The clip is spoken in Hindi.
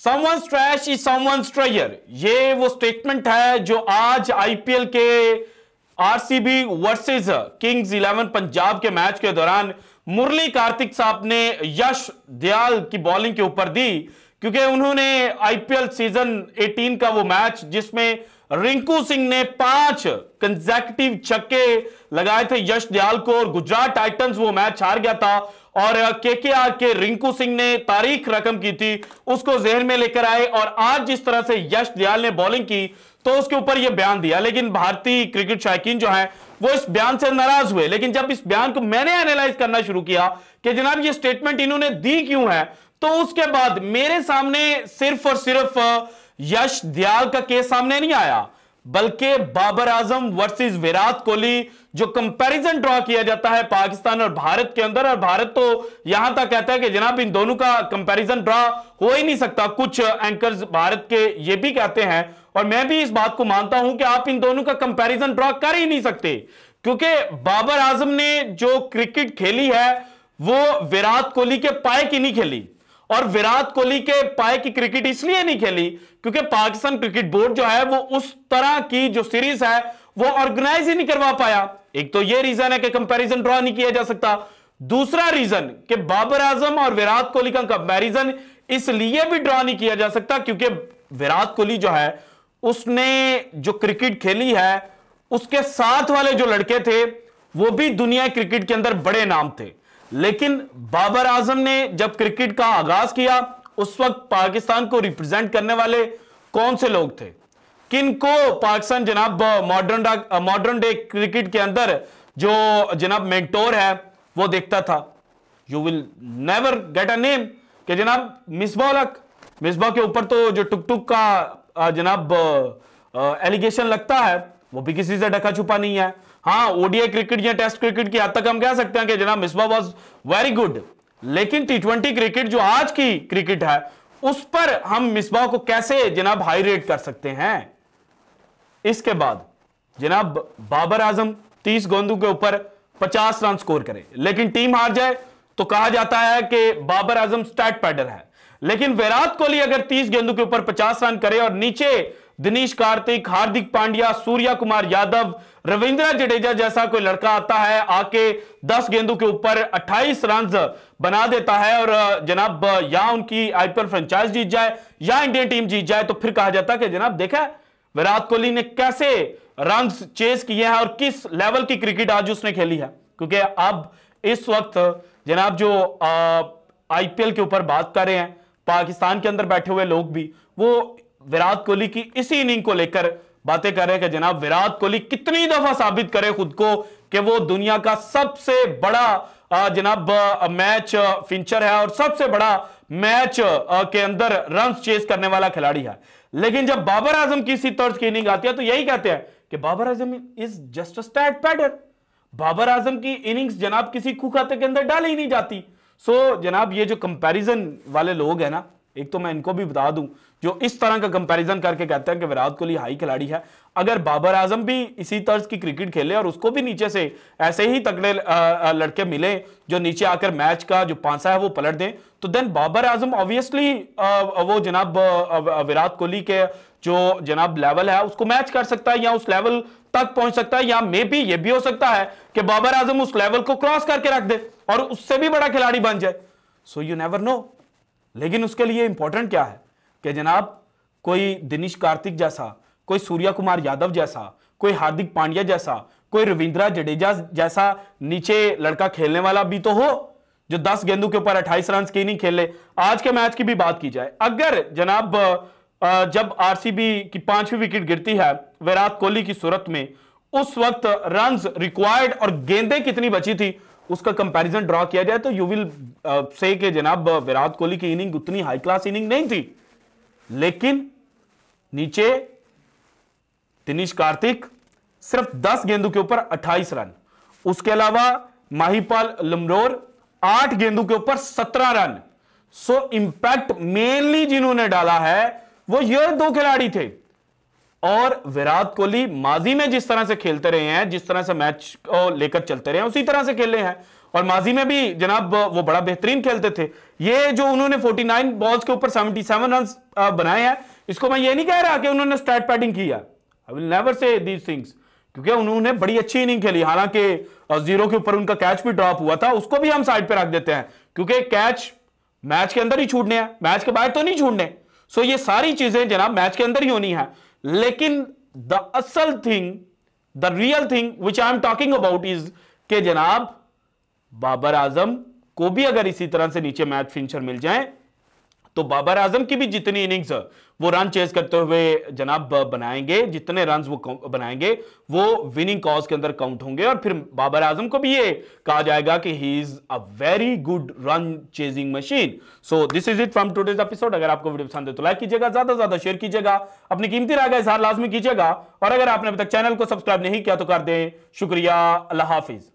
Someone's trash is someone's treasure. ये वो स्टेटमेंट है जो आज आईपीएल के RCB versus Kings Eleven Punjab के मैच के दौरान मुरली कार्तिक साहब ने यश दयाल की बॉलिंग के ऊपर दी क्योंकि उन्होंने आईपीएल सीजन 18 का वो मैच जिसमें रिंकू सिंह ने पांच कंजेक्टिव छक्के लगाए थे यश दयाल को और गुजरात टाइटंस वो मैच हार गया था और के के आर के रिंकू सिंह ने तारीख रकम की थी उसको जहन में लेकर आए और आज जिस तरह से यश दयाल ने बॉलिंग की तो उसके ऊपर यह बयान दिया लेकिन भारतीय क्रिकेट शायकीन जो है वो इस बयान से नाराज हुए लेकिन जब इस बयान को मैंने एनालाइज करना शुरू किया कि जनाब ये स्टेटमेंट इन्होंने दी क्यों है तो उसके बाद मेरे सामने सिर्फ और सिर्फ यश दयाल का केस सामने नहीं आया बल्कि बाबर आजम वर्सेस विराट कोहली जो कंपैरिजन ड्रॉ किया जाता है पाकिस्तान और भारत के अंदर और भारत तो यहां तक कहता है कि जनाब इन दोनों का कंपैरिजन ड्रॉ हो ही नहीं सकता कुछ एंकर्स भारत के ये भी कहते हैं और मैं भी इस बात को मानता हूं कि आप इन दोनों का कंपैरिजन ड्रॉ कर ही नहीं सकते क्योंकि बाबर आजम ने जो क्रिकेट खेली है वो विराट कोहली के पाए की नहीं खेली और विराट कोहली के पाए की क्रिकेट इसलिए नहीं खेली क्योंकि पाकिस्तान क्रिकेट बोर्ड जो है वो उस तरह की जो सीरीज है वो ऑर्गेनाइज ही नहीं करवा पाया एक तो ये रीजन है कि कंपैरिजन ड्रॉ नहीं किया जा सकता दूसरा रीजन कि बाबर आजम और विराट कोहली का कंपैरिजन इसलिए भी ड्रॉ नहीं किया जा सकता क्योंकि विराट कोहली जो है उसने जो क्रिकेट खेली है उसके साथ वाले जो लड़के थे वो भी दुनिया क्रिकेट के अंदर बड़े नाम थे लेकिन बाबर आजम ने जब क्रिकेट का आगाज किया उस वक्त पाकिस्तान को रिप्रेजेंट करने वाले कौन से लोग थे किनको पाकिस्तान जनाब मॉडर्न मॉडर्न डे क्रिकेट के अंदर जो जनाब मेंटोर है वो देखता था you will never get a name कि जनाब मिसबा लक मिसबा के ऊपर तो जो टुक टुक का जनाब एलिगेशन लगता है वो भी किसी से डका छुपा नहीं है हाँ ओडीआई क्रिकेट या टेस्ट क्रिकेट की हद तक हम कह सकते हैं कि जनाब मिसबा वॉज वेरी गुड लेकिन टी क्रिकेट जो आज की क्रिकेट है उस पर हम मिसबा को कैसे जनाब हाई रेट कर सकते हैं इसके बाद जनाब बाबर आजम 30 गेंदों के ऊपर 50 रन स्कोर करें लेकिन टीम हार जाए तो कहा जाता है कि बाबर आजम स्टार्ट पैडर है लेकिन विराट कोहली अगर 30 गेंदों के ऊपर 50 रन करे और नीचे दिनेश कार्तिक हार्दिक पांड्या सूर्या कुमार यादव रविंद्र जडेजा जैसा कोई लड़का आता है आके 10 गेंदों के ऊपर 28 रन बना देता है और जनाब या उनकी आईपीएल फ्रेंचाइज जीत जाए या इंडियन टीम जीत जाए तो फिर कहा जाता है कि जनाब देखा विराट कोहली ने कैसे रन चेस किए हैं और किस लेवल की क्रिकेट आज उसने खेली है क्योंकि अब इस वक्त जनाब जो आईपीएल के ऊपर बात कर रहे हैं पाकिस्तान के अंदर बैठे हुए लोग भी वो विराट कोहली की इसी इनिंग को लेकर बातें कर रहे हैं कि जनाब विराट कोहली कितनी दफा साबित करे खुद को कि वो दुनिया का सबसे बड़ा जनाब मैच फिंचर है और सबसे बड़ा मैच के अंदर रन चेस करने वाला खिलाड़ी है लेकिन जब बाबर आजम की इसी तर्ज की इनिंग आती है तो यही कहते हैं कि Babar Azam is just stat padder Babar Azam की इनिंग्स जनाब किसी खुखाते के अंदर डाली ही नहीं जाती सो so, जनाब ये जो कंपैरिजन वाले लोग हैं ना एक तो मैं इनको भी बता दूं जो इस तरह का कंपैरिजन करके कहते हैं कि विराट कोहली हाई खिलाड़ी है अगर बाबर आजम भी इसी तर्ज की क्रिकेट खेले और उसको भी नीचे से ऐसे ही तगड़े लड़के मिले जो नीचे आकर मैच का जो पांसा है वो पलट दें तो देन बाबर आजम ऑब्वियसली वो जनाब विराट कोहली के जो जनाब लेवल है उसको मैच कर सकता है या उस लेवल तक पहुंच सकता है या मे भी ये भी हो सकता है कि बाबर आजम उस लेवल को क्रॉस करके रख दे और उससे भी बड़ा खिलाड़ी बन जाए सो यू नेवर नो लेकिन उसके लिए इंपॉर्टेंट क्या है कि जनाब कोई दिनेश कार्तिक जैसा कोई सूर्या कुमार यादव जैसा कोई हार्दिक पांड्या जैसा कोई रविंद्रा जडेजा जैसा नीचे लड़का खेलने वाला भी तो हो जो 10 गेंदों के ऊपर 28 रन की नहीं खेले आज के मैच की भी बात की जाए अगर जनाब जब आरसीबी की पांचवी विकेट गिरती है विराट कोहली की सूरत में उस वक्त रन रिक्वायर्ड और गेंदे कितनी बची थी उसका कंपैरिजन ड्रॉ किया जाए तो यू विल से के जनाब uh, विराट कोहली की इनिंग उतनी हाई क्लास इनिंग नहीं थी लेकिन नीचे दिनेश कार्तिक सिर्फ 10 गेंदों के ऊपर 28 रन उसके अलावा माहीपाल लमरोर 8 गेंदों के ऊपर 17 रन सो इंपैक्ट मेनली जिन्होंने डाला है वो ये दो खिलाड़ी थे और विराट कोहली माजी में जिस तरह से खेलते रहे हैं जिस तरह से मैच को लेकर चलते रहे हैं उसी तरह से खेले हैं और माजी में भी जनाब वो बड़ा बेहतरीन खेलते थे ये जो उन्होंने 49 बॉल्स के ऊपर 77 रन बनाए हैं इसको मैं ये नहीं कह रहा कि उन्होंने स्टार्ट पैटिंग किया I will never say these things क्योंकि उन्होंने बड़ी अच्छी इनिंग खेली हालांकि जीरो के ऊपर उनका कैच भी ड्रॉप हुआ था उसको भी हम साइड पर रख देते हैं क्योंकि कैच मैच के अंदर ही छूटने हैं मैच के बाहर तो नहीं छूटने सो ये सारी चीजें जनाब मैच के अंदर ही होनी है लेकिन द असल thing the real thing which I am talking about is के जनाब बाबर आजम को भी अगर इसी तरह से नीचे मैथ फिंचर मिल जाए तो बाबर आजम की भी जितनी इनिंग्स वो रन चेस करते हुए जनाब बनाएंगे जितने रन वो बनाएंगे वो विनिंग कॉज के अंदर काउंट होंगे और फिर बाबर आजम को भी ये कहा जाएगा कि he is a very good run chasing machine so this is it from today's episode अगर आपको वीडियो पसंद है तो लाइक कीजिएगा ज्यादा से ज्यादा शेयर कीजिएगा अपनी कीमती राय का इजहार लाजमी कीजिएगा और अगर आपने अभी तक चैनल को सब्सक्राइब नहीं किया तो कर दें शुक्रिया अल्लाह हाफिज़